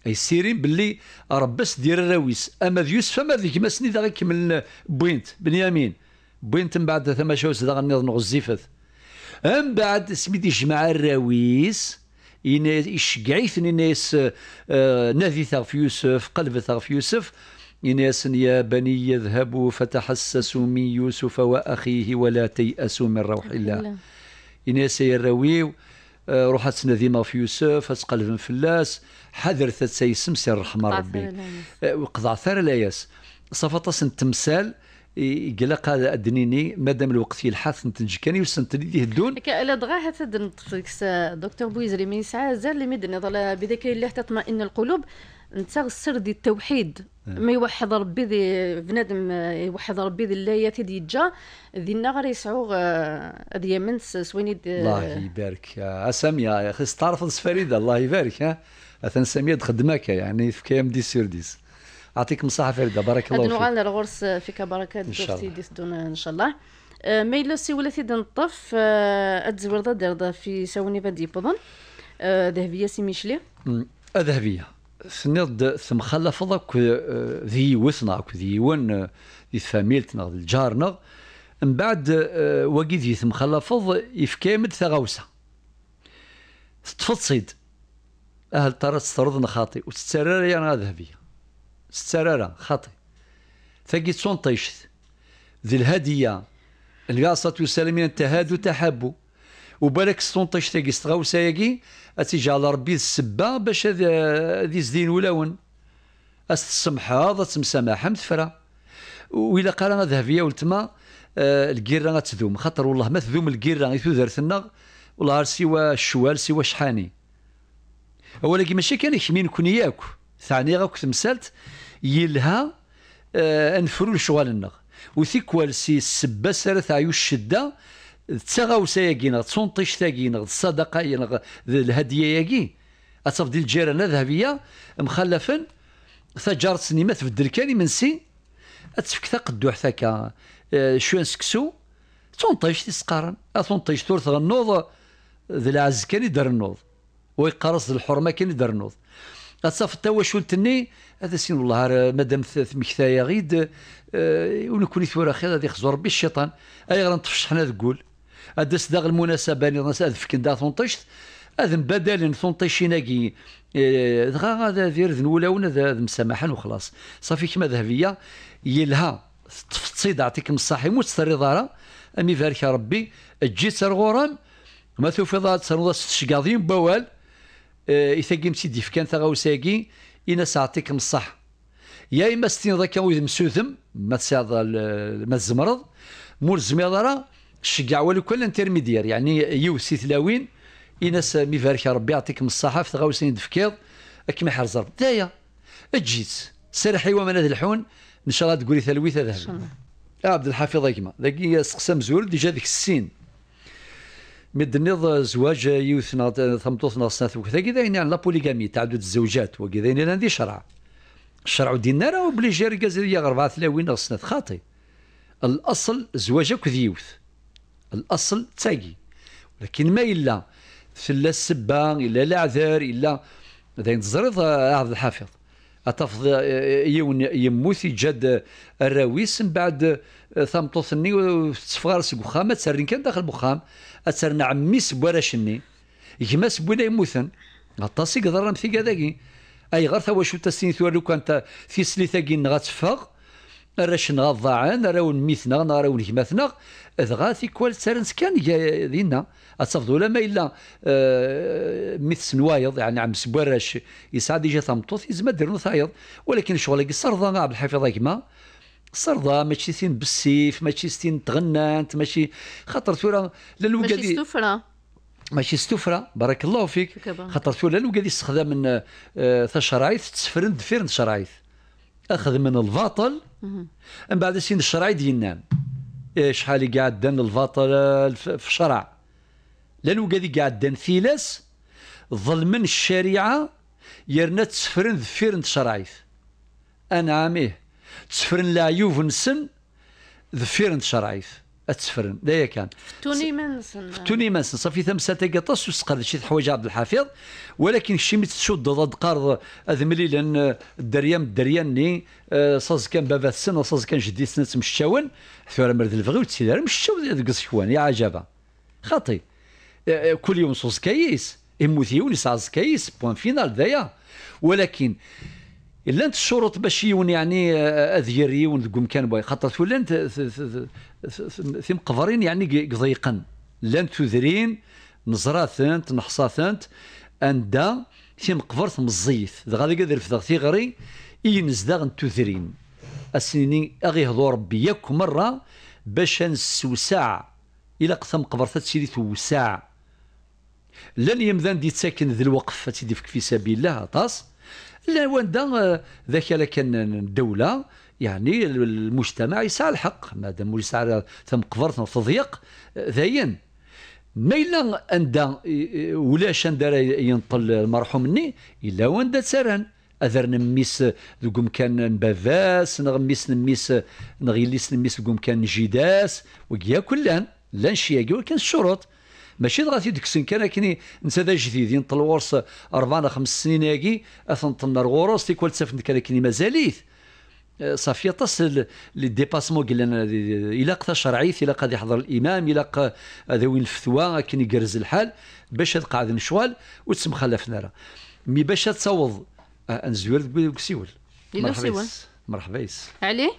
أي السيرم باللي ربس دير الرويس أما ذي يوسف أما ذي ما سني داغي كمل بوينت بنيامين بوينت من بعد ثم شوس غنيض نظن غزيفت أم بعد سميدي جمع الراويس يشقعيثني ناس آه ناذي ثغ يوسف قلب ثغف يوسف إناس يا بني اذهبوا فتحسسوا من يوسف وأخيه ولا تيأسوا من روح الله إناس رويو آه، روحات نذيمة في يوسف في فلاس حذر تسيسم سمسي الرحمة ربي آه، وقضع ثار ياس صفطس التمثال يقلق هذا ادنيني مادام الوقت يلحث نتنج كان يوسن هدون لا دغا آه، دكتور بويزري من ساعه زال لي مدن بذاك الله تطمئن القلوب نتا السر دي التوحيد ما يوحد ربي ذي بنادم آه، يوحد ربي ذي اللاية دي جا ذي النغر يسعو ذي آه، يمن سويني آه، الله يبارك اسامية أخي تعرف فريدة الله يبارك ها اثن سامية تخدمك يعني في كيام دي سير ديس اعطيك مصاحة فريدة بارك الله فيك نوعا الغرس فيك بركات إن ديس دون ان شاء الله ميلو سي ولا تيد نطف اتزور دير في ساوني بدي بضن ذهبية سي ميشلي أذهبية سنيد تمخلفض ضك آه، ذي وصنع ذي ون آه، ذي فاميلتنا ذي جارنا من بعد آه، واقي ذي تمخلفض يفكامد ثغوسة تفصيد اهل ترى ترضن خاطي وتسترار يانا يعني ذهبية استرارة خاطي ثقي تسون طيشت ذي الهدية القاصة يسلمين التهاد تحبو وبالك 16 تاكي استغاوساياكي اتيجي على ربي السبه باش هذي زدين ولاون استسمحاض تمسامحم تفرا وإلا قال انا ذهبيه ولتما أه الكيرة غتذوم خاطر والله ما تذوم الكيرة غي تودرتنا والله سوا الشوال سوا شحاني ولكن ماشي كان يكمين كون ياك ثاني غاك تمسالت يلها أه نفرو النغ وثيك والسي السبه سارت عيوش الشده التغاوسه ياكي تسونطيش التنطيش الصدقه نغ الهديه أصاف ديال الجيران ذهبيه مخلفا ثجار سني ما تبدل من منسي اتفك ثق حتى كا آه، شوان سكسو تنطيش تسقارن اتونطيش ثورث غنوض ذي العز كان يدار النوض ويقرص الحرمه كان يدار النوض اتصف واش تني هذا سين والله مادام مكثايا غيد آه، ونكوني يثور خير هذه خزو ربي الشيطان اي غنطفش حنا تقول أدس داغ المناسبة اللي نسأل فكن دا ثنطشت هذا بدل ثنطيشيناكي آه، دغا غادا دير ونا ذا مسامحا وخلاص صافي كما ذهبية يلها تفتصيد عطيك مصاحي موت تستريض راه امي يا ربي تجي غرام ما توفيض تسرنوض تشقاضين بوال يثقي آه، مسيدي فكان ثغاوساكي انا عطيك الصح يا إما ستين ذاك مسوذم مسوثم ما تساعد ما تزمرض مول زميض راه الشقع والو كل انترميدير يعني سي ثلاوين إناس ميفارك ربي يعطيكم الصحة في تغاوسين تفكير كيما حرز ربي دايا اجيت سرحي ومن هذا الحون ان شاء الله تقولي ثلويث ذهب عبد الحفيظ كيما ذاك سقسم زول ديجا ديك السين مد النظ زواج يوثنا ثمطوثنا سنات وكذا كذا يعني لا بوليغامي تعدد الزوجات وكذا يعني عندي شرع الشرع ديالنا راه بليجير كازيريا غير ثلاوين سنات خاطي الاصل زواجك ذيوث الأصل تاقي ولكن ما إلا لا السبة إلا الأعذار إلا اذا تزرد عبد الحافظ أتفض يوم يموت جد الراويس من بعد ثمطو وتصفار سي سبخام أتسرن كان داخل بخام أتسرن عمي سبوراشني كما سبونا يموثن غطاسي قدرنا في كذاكي أي غرثه واش تسين ثوالو كانت في سليثاكي غتفغ راشنا الضاعان راون ميثنا راون هماثنا غاثي كوال سارنس كان دينا اتصفدوا لما الا أه ميث سنوايض يعني عم سبراش يسعى ديجا تمطوط يزما ديرنو ثايض ولكن شغل الصرضه عبد الحفيظ كما الصرضه ماشي سين بالسيف ماشي سين تغنانت ماشي خاطر تورا للوكا ماشي سفرة ماشي ستفرة بارك الله فيك خاطر لا لو قاعد يستخدم من ثا شرايث تسفرن دفيرن شرايث اخذ من الباطل من بعد سين الشرع ديالنا إيه، شحال دان الباطل آه، في الشرع لانه قاعد دان ثيلاس ظلما الشريعه يرنا تسفرن ذفيرن انا عاميه تسفرن العيوب نسن ذفيرن تشرعيث اتسفرن دايا كان فتوني منسن فتوني منسن صافي ثم ساتي قطاس وسقر شي حوايج عبد الحفيظ ولكن شي متشد ضد قرض اذملي لان الدريان الدرياني آه، صاز كان بابا السن وصاز كان جدي السن تمشاون ثورة مرد الفغي وتسيلار مشاو ذاك يا عجبه خاطي آه، آه، كل يوم صوص كيس يموثيون يسعى كيس بوان فينال ذايا ولكن انت الشروط باش يون يعني اذيري ونقوم كان مكان بغي خاطر ولانت مقبرين يعني قضيقا لان تذرين نزرا ثنت نحصا ثنت اندا مزيث مزيت غادي قدر في ثغري غري نزداغ تذرين السنين اغي هضو ربي ياك مره باش نسوسع الى قسم قبرت تسيري توسع لن يمذن دي تساكن ذي الوقف تيدفك في سبيل الله طاس لا واندا ذاك لكن الدوله يعني المجتمع يسعى الحق مادام يسعى ثم قفرت تضيق آه، ذاين ما الا اندا ولاش اندا ينطل المرحوم مني الا واندا سران اذر نميس لقوم كان نباباس نغميس نميس نغيليس نميس لقوم كان جيداس وكيا كلان لا نشياكي ولكن الشروط ماشي دغا تيدك السن كان كني نسى ذا جديد ينطل ورص 4 خمس سنين هاكي اثنطن غورس تيكول تسافن كان كني مازاليث آه، صافي طاس لي ديباسمون قلنا الاق شرعي الى غادي يحضر الامام الى هذا وين الفتوى كي يقرز الحال باش هاد قاعد نشوال خلفنا راه مي باش تصوض آه، نزوير سيول مرحبا يس مرحبا يس علي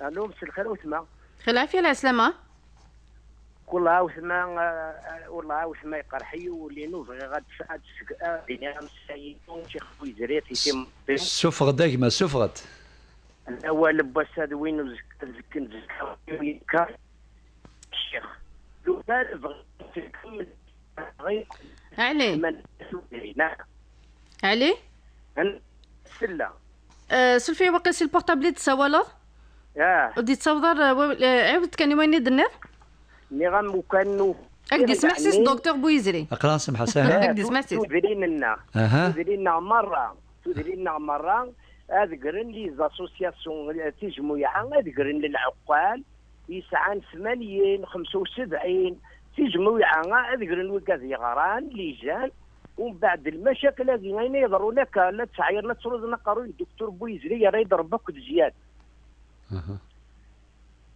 الو مسي الخير وسما خير العافيه على السلامه والله وسما آه، والله وسما يقرحي ولي نوف غاد غادي نمشي شي خوي جريتي سوفغ دايما سوفغت الاول لباس هذا وين نزكى نزكى الشيخ لو كان بغيت نكمل علي علي سلا أه، سلفي واقي سي البورتابل تساوالا اه ودي تصاودر أه، أه، عاود كان وين يدنر ني غنمو كانو اكدي سمحسيس يعني دكتور بويزري اقرا سمح سهل اكدي سمح سمحسيس تدري لنا اها تدري لنا مره تدري لنا مره اذكرن لي زاسوسياسيون تجمعيه اذكرن للعقال يسعان 80 75 تجمعيه اذكرن وكاز غران لي جان ومن بعد المشاكل هذه غينا يضروا لك لا تعير لا تسرد نقروا الدكتور بويزري راه يضربك زياد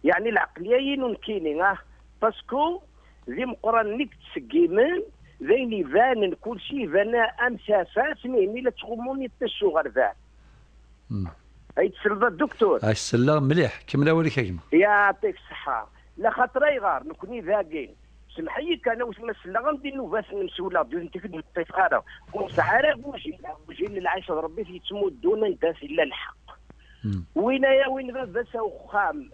يعني العقليه ينون كيني اه باسكو زي مقران نيك تسقيمن ذين يبان كل شيء فانا امسافات مهني لا تغموني تشو غير اي تسلى الدكتور اش تسلى مليح كمل وليك يا يعطيك الصحه لا خاطر غار نكوني ذاقين سمحي لي انا واش ما سلا غندير نوفاس ولا بدون نتكلم الطيف هذا ونسعى بوجهي بوجهي للعيش ربي في تسمو دون انت الا الحق وين يا وين بس وخام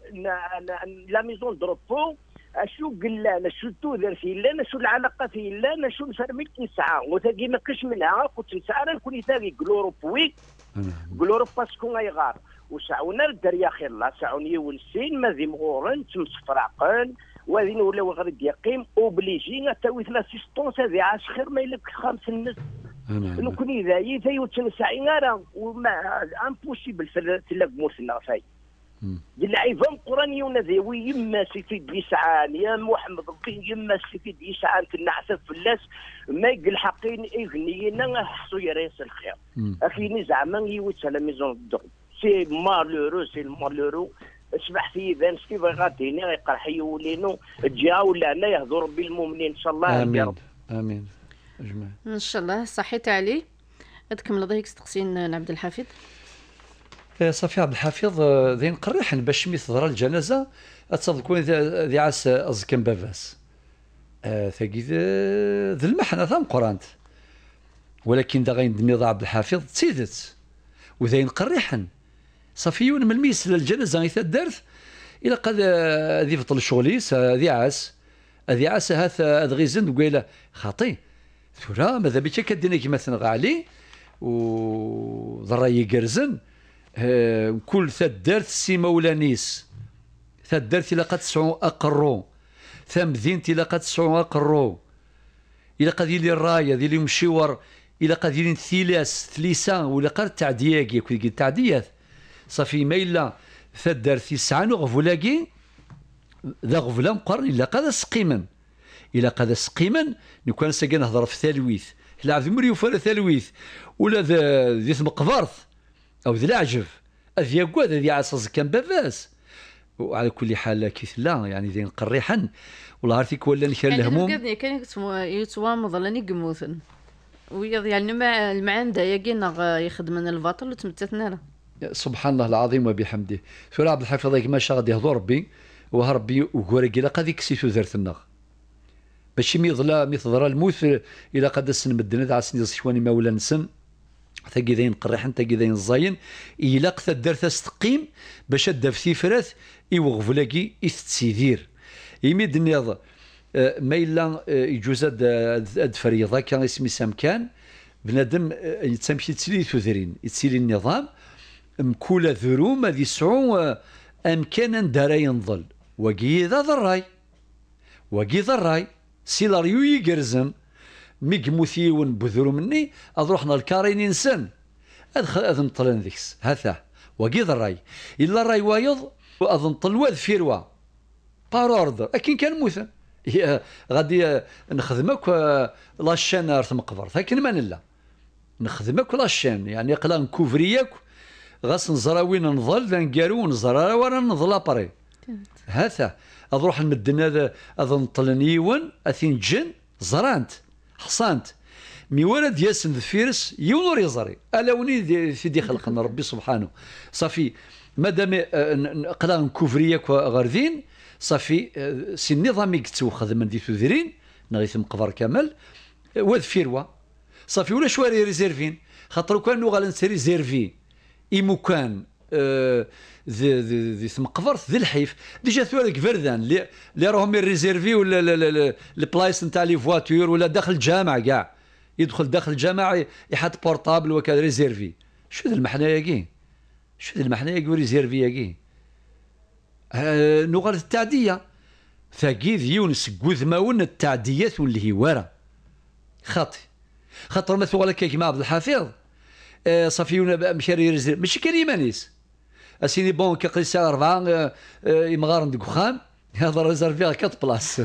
لا ميزون دروبو اشو انا شو التوذر في لا شو العلاقه في لا شو مسرمي نسعى وتاقي ما كاش منها كنت نسعى نكون يساوي كلوروبويك Mm. قلورو باسكو غيغار وسعونا الدريا خير الله سعون ما ذي مغورن تمسفراقن وذين ولاو غير يقيم اوبليجي تاويث لاسيستونس هذي عاش خير ما يلك خمس الناس نكون اذا يثي وتنسعي غارا وما امبوسيبل تلاقموثنا فاي دي اللعيبه قراني ذوي يما سيفيد يسعان يا محمد ربي يما سيفيد يسعان في النعسف فلاس ما ما يلحقين اغنينا حصو يا رئيس الخير اخيني زعما يوت على ميزون دو سي مالورو سي مالورو اسمح في ذان سكي غاديني حي ولينو جا ولا انا يهضر ربي المؤمنين ان شاء الله امين امين اجمعين ان شاء الله صحيت علي تكمل ضيق تقسين عبد الحفيظ آه، صافي عبد الحفيظ آه، ذين قريحن باش مي ظهر الجنازه اتذكر ذي عاس ازكن بافاس آه، ثاقي ذي المحنة ثام قرانت ولكن دا غين دميض عبد الحفيظ تسيدت وذين قريحن صافي يون من الميس للجنازه غيث الدرث إلا قد ذي فطل شغليس ذي عاس ذي عاس هاث غيزن وقيله خاطي ثورا ماذا بيتك الدنيا كيما ثنغ علي وضرا يقرزن آه، كل ثدرت سي مولانيس ثدرت الى قد تسعون أقرو تمدينتي الى قد تسعون أقرو الى قد يلي الراية ذي مشيور الى قد يلي ثلاث ثليسة ولا قد تعدياكي كي تعديات صافي ما إلا تدارت يسعان غفولاكي ذا غفلة مقرن إلا قد سقيما الى قد سقيما لو كان ساكن نهضر في تلويث لا عبد مريو ولا تلويث ولا ذي ثم قفرث أو ذي العجب أذ قواد ذي عصاز كان باباس وعلى كل حال كي لا يعني ذي نقريحا والله عرفتك ولا كان الهموم كان يتوامض مظلني قموثن ويض يعني مع المعانده كينا يخدمنا الباطل وتمتتنا سبحان الله العظيم وبحمده سورة عبد الحفيظ كما شاء غادي يهضر ربي وهربي وكوريكي لا قادي قاد يكسيتو النغ باش مي ظلا مي الموت الى قد السن مدنا عسني شواني ما ولا نسن تاكيدين قريحن تاكيدين الزاين إلا تدار استقيم باش أدا في تفرات لاكي يستسيدير يميد نيض آه، ما إلا آه، يجوز أد فريضة كان اسمي سامكان بنادم آه، يتسامشي تسيلي تذرين يتسيلي النظام مكولا ذروم هذه سعو أمكانا دارا ينظل وكي ذا ذراي وكي ذراي سيلاريو يقرزم مي قموثيون بذرو مني اذ روحنا الكاريني نسن ادخل اذن طلن ذيكس هاثا وقيد الراي الا الراي وايض واذ طل واذ فيروا بار اوردر اكن كان موثن غادي نخدمك لاشين ارث مقبر لكن ما نلا نخدمك لاشين يعني قلا نكوفرياك غاس نزرا وين نظل ذا نقارو نزرا وانا نظل ابري هاثا اروح نمدنا هذا نطلن يون اثين جن زرانت حصانت مي ولد ياسن فيرس يون ور يزري الا وني سيدي خلقنا ربي سبحانه صافي مادام آه، نقدر نكوفريا غاردين صافي آه، سي النظام يتوخذ من دي تذرين نغيث مقبر كامل آه، فيروا صافي ولا شواري ريزيرفين خاطر كان نوغال نسري زيرفي اي مكان ذي ذي ذي اسم قفرص ذي الحيف ديجا ثوالك فردان اللي اللي راهم ريزيرفي ولا البلايص نتاع لي فواتور ولا داخل الجامع كاع يدخل داخل الجامع يحط بورتابل وكذا ريزيرفي شو ذي المحنايه كي شو ذي المحنايه كي ريزيرفي كي آه نغرة التعديه ثقيد يونس قوذماون التعديات والهواره خاطي خاطر مثلا كيما عبد الحفيظ آه، صافي مشاري ريزيرفي ماشي كريمانيس اسيدي بون كيقضي الساعه 4 يمغارن ديك وخام هذا ريزرفي 4 بلاص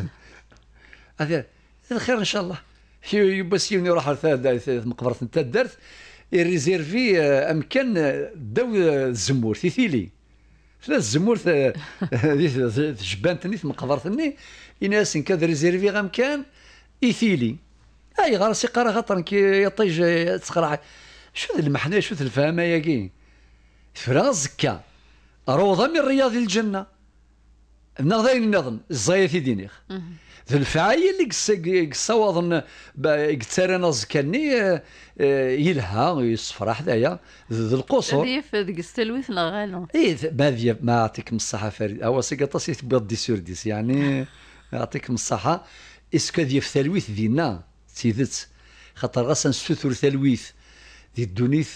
هذا الخير ان شاء الله يبس يوني يروح مقبره انت الدرت الريزيرفي امكان داو الزمور ثيلي ثلاث الزمور جبانتني في مقبرتني يناس كاد ريزيرفي غامكان ايثيلي اي غار سي قرا خاطر كي يطيج تقرا شو المحنه شو الفهمه ياكي تفرغ روضة من رياض الجنة نظن النظم في دينيخ ذو الفعاية اللي قصا واظن قتار انا زكاني آه، آه، يلها ويصفر حدايا ذو القصور في ذيك التلويث لا غالو اي ما ما يعطيكم الصحة فريد هو سي قطاس يتبغى دي سور ديس يعني يعطيكم الصحة اسكو في تلويث دينا سيدت خاطر غاس نستثر تلويث ذي الدونيث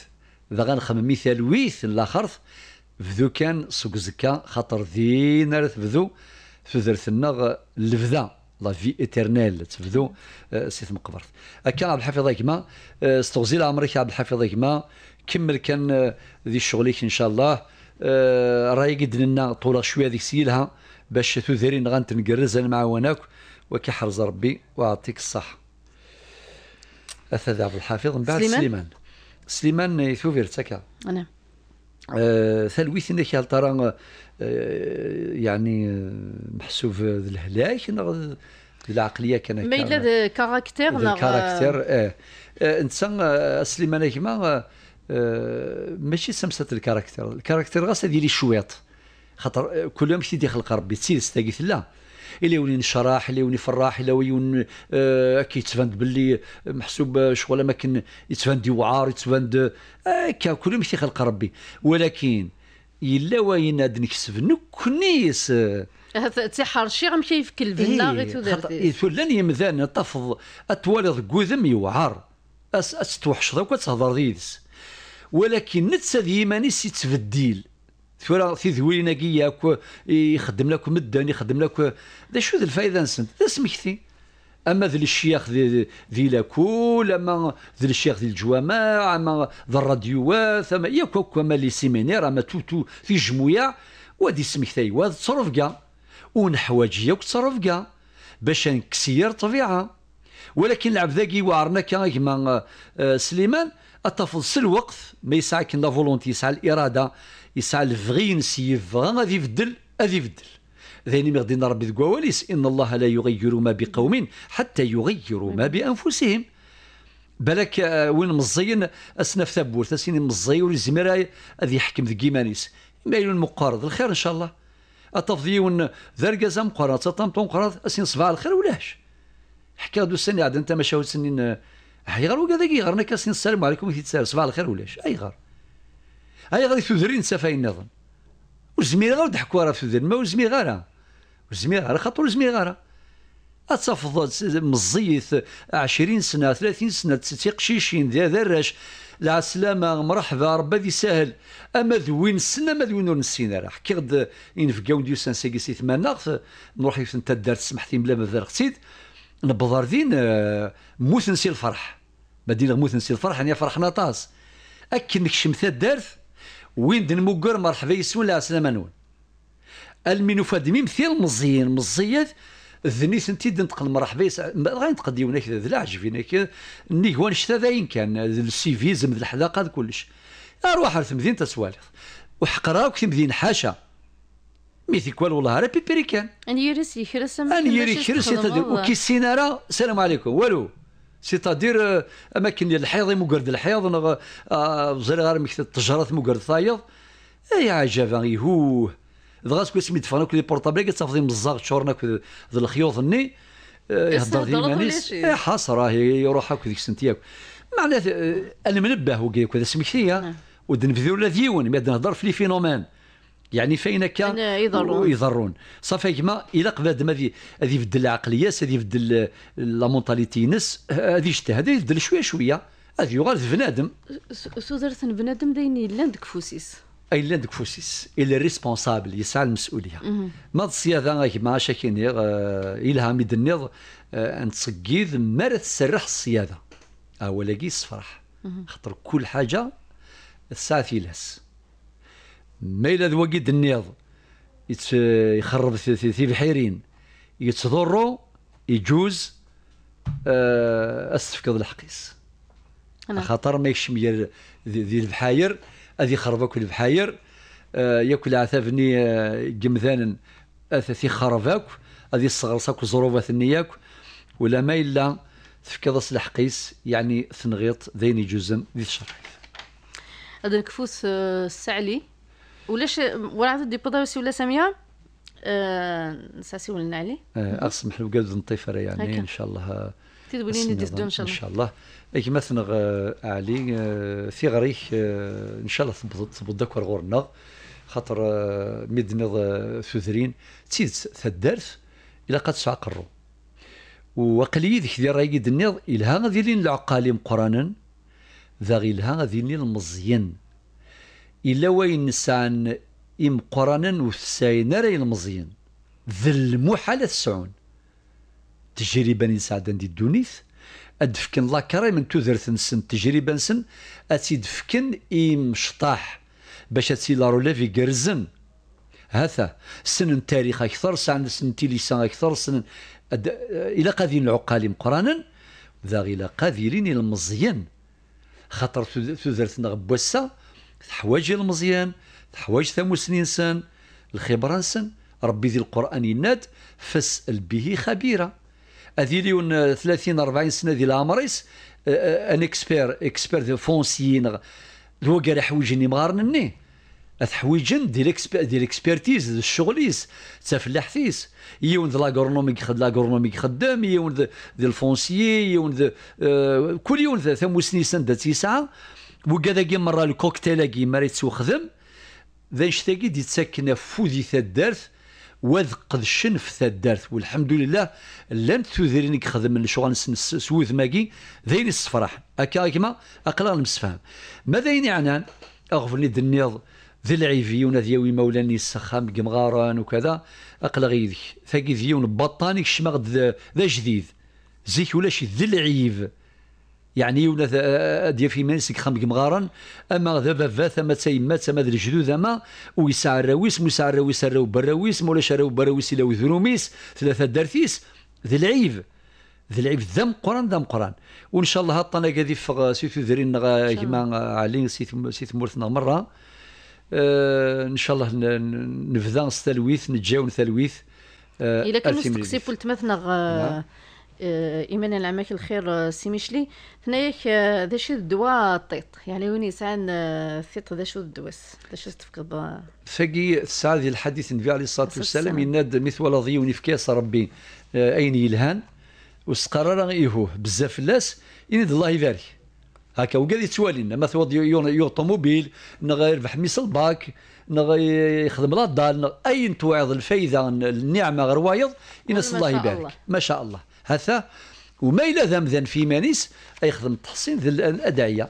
ذا غنخمم مثال ويث الاخر فذو كان سوق زكا خاطر ذين رث بذو تذرثنا البذا لا في اترنال تفذو سيت مقبرت اكا عبد الحفيظ كما استغزي لعمرك عبد الحفيظ كما كمل كان ذي الشغل ان شاء الله راهي قد لنا طول شويه هذيك سيلها باش تذرين غنتنقرز انا معاوناك وكحرز ربي ويعطيك الصحه أثاث عبد الحفيظ من بعد سليمان, سليمان. سليمان يثوفير تسكا نعم ثنا كي ترى يعني آه، محسوب الهلاك العقليه كان ما الا كاركتير ذا كاركتير اه, آه، انت آه، سليمان كيما ماشي سمسات الكاركتير الكاركتير غاس هذه شويط خاطر كل يوم كي يخلق ربي تسير ستاقي لا الا وين شراح الا وين فراح الا وين آه كيتفان باللي محسوب شغل ما كان يتفند يوعر يتفند هكا آه كل ما خلق ربي ولكن الا وين هاد نكسب نكنيس آه، تحرشي غير مشى يفك البنا إيه، غير تودرتي فلان يمذان طفض اتوالد قوذم يوعر أس استوحش ذاك تهضر ديس ولكن نتسى ديما نسي تبديل ثورا في ذويناكي ياك يخدم لك مدان يخدم لك ذا شو ذا الفائده نسنت ذا سمكتي اما ذا الشيخ ذي, ذي لاكول اما ذا الشيخ ذي الجوامع اما ذا الراديوات اما ياك هكا اما لي سيمينير اما تو تو في جمويا وادي سمكتي واد تصرف كاع ونحوايج ياك تصرف كاع باش نكسير طبيعه ولكن العبد ذاكي وعرنا كما سليمان سل وقت ما يسعى لا فولونتي يسعى الاراده يسعى الفغي فغا غادي يبدل غادي يبدل ذاني مغدين ربي ذكواليس ان الله لا يغير ما بقوم حتى يغيروا ما بانفسهم بلك آه، وين مزين اسنا في ثبورت اسيني مزي زمراي هذه يحكم ذكي مانيس ما يلون مقارض الخير ان شاء الله اتفضي ون ذرقزا مقارض تطمطم قرض اسين صباح الخير ولاش حكى دو السنة عاد انت شاو سنين آه، غير وكذا انا كاسين السلام عليكم تسال صباح الخير ولاش ايغار ايغار يثذرين نسافاي النظام وزميل غير ضحكوا راه في ما وزميل غير وزميل غير خاطر وزميل غير اتصفض مزيث 20 سنه 30 سنه تيقشيشين ذا لا سلامة مرحبا ربي دي سهل اما ذوين السنه ما ذوين نسينا راه حكي غد ينفقاو سان سيكي سي ثمانا نروح انت الدار سمحتي بلا ما ذرقتيد نبضر دين آه، موث نسي الفرح مدينة موث نسي الفرح يعني فرح نطاس أكن نكشم الدارث وين دن مقر مرحبا يسون لا سلام نون المينوفا دميم مثير مزيان مزيات ذني سنتي دنتقل مرحبا غادي نتقديونا كذا ذ العجبين كذا ني هو نشتا ذاين كان السيفيزم ذ الحلاقه كلش اروح في ذين سوالف وحقراك في حاشا ميثيك والو والله راه بيبريكان ان يرس يكرس ان يرس يكرس وكي السينارا السلام عليكم والو سيتادير اماكن الحيض مقرد الحيض زري غير مكتب التجارات مقرد ثايض اي عجبا يهوه دغا سكو سميت فانوك لي بورطابل من الزاغ تشورنا ذا الخيوط ني يهضر ديما مانيس حاس راه يروح هاك ديك سنتياك معناتها المنبه وكذا سمكتيه ودنبذو ولا ديون ما نهضر في لي فينومان يعني فاين هكا يضرون يضرون صافي كما الى قبل ما هذه يبدل العقليه هذه يبدل لا مونتاليتي نس هذه يجتهد يبدل شويه شويه هذه يغال بنادم سوزرت بنادم داين يلان عندك فوسيس اي ديك فوسيس الا ريسبونسابل يسعى المسؤوليه ما آه، آه، الصياده كما ميد الهام يدنيض نتسقيد مارا تسرح الصياده اولا كي صفرح خاطر كل حاجه الساعه ثيلاس ما إلا ذو قد النيض يخرب في بحيرين يتضروا يجوز أه استفقد الحقيس نعم. خاطر ما يكشم ذي البحاير هذه خربك البحاير آه، ياكل عثافني أه جمذان اثاثي خرباك هذه صغرصاك وظروفه ثنياك ولا ما الا تفكض الحقيس يعني ثنغيط ذين جزم ذي الشرعي هذا الكفوس آه، السعلي ولاش ولا دي بضاوسي ولا ساميه آه، نساسي ولنا عليه آه، اسمح لو قد نطيفر يعني ان شاء الله ان شاء الله ان شاء الله اي مثلا آه، علي في غريخ ان شاء الله تبض تبض داك غورنا خاطر ميدنض سوذرين تيد تدارس الى قد تعقروا وقلي ذيك ديال رايد النيض الها غادي لين العقالي مقرانا ذا غيلها غادي لين المزين إلا وين إم قرانا وثساين راي المزيان ذل محال تسعون تجربة نسعدان دي الدونيث أدفكن لا كريم من تذرث نسن تجربة نسن أتدفكن إم شطاح باش أتسي لارولا لافي قرزن هذا سن التاريخ أكثر سن سن تيليسان أكثر سن أد... إلى قادين العقال قرانا ذا غير قادرين المزيان خاطر تذرثنا غبوسا تحوايج المزيان تحوايج ثم سنين سن الخبرة سن ربي ذي القرآن يناد فاسأل به خبيرا هذه ليون 30 40 سنة ديال العمريس آه، آه، ان اكسبير اكسبير ذي قال حوايج اللي مغارنني حويجن ديال اكسبير ديال اكسبيرتيز ديال الشغليس فيس يون ذا لاغورنومي يخد لاغورنومي يخدم يون ذا الفونسيي يون ذا آه، كل يون ذا سنين سنه تسعه وكذا مرة الكوكتيلاكي مريت وخدم ذا نشتاقي دي تسكن فودي تدارت واذ قد شنف تدارت والحمد لله لم تذرين خدم من شغل سويث ماكي ذاين الصفراح اكا كما اقلا نمسفهم ماذا يعني اغفرني دنيض ذي العيفي وي مولاني السخام قمغاران وكذا اقلا غيدك ثاقي ذيون بطانيك شمغ ذا جديد زيك ولاش ذي العيف يعني ولا آه، ديال في منسك خمك مغارن اما ذا فاثا ثما تيمات ثما الجدود اما ثما ويسع الراويس ويسع الراويس راو براويس مولاش راو براويس الى وذروميس ثلاثه دارثيس ذي العيب ذي العيب ذم قران ذم قران وان شاء الله هاطنا كادي فغ سيتو ذرين كيما علين سيت مورثنا مره آه، ان شاء الله نفذا ثلويث نتجاون ثلويث إذا آه، الا كانوا استقسي فلتمثنا نعم. آه، ايمان العماك الخير آه، سي مشلي هناياك آه، ذا شو الدواء الطيط يعني وين يسعن الثيط ذا شو الدواس ذا شو تفقد فقي ديال الحديث النبي عليه الصلاة والسلام يناد مثوال ضي ونفكاس ربي اين يلهان وسقرر ايهوه بزاف الناس يناد الله يبارك هكا وقال يتوالينا مثلا يور طوموبيل نغير يربح ميس الباك نغي يخدم لا الدار اي توعظ الفايده النعمه غير وايض ينس الله يبارك ما شاء الله هذا وما إلى ذنب في مانيس أي خدم التحصين ذي الأدعية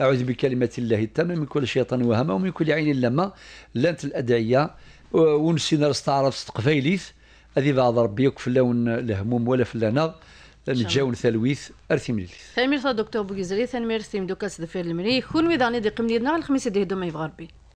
أعوذ بكلمة الله التامة من كل شيطان وهمة ومن كل عين لما لانت الأدعية ونسينا نستعرف صدق فايليث هذه بعض ربي يكفل لون الهموم ولا في فلانا نتجاون ثلويث ارثي من الليث ثاني ثمير دكتور بوكيزري ثاني ثيم دوكاس دفير المريخ كون ميداني دي قمني دنا الخميس دي هدوم يبغى ربي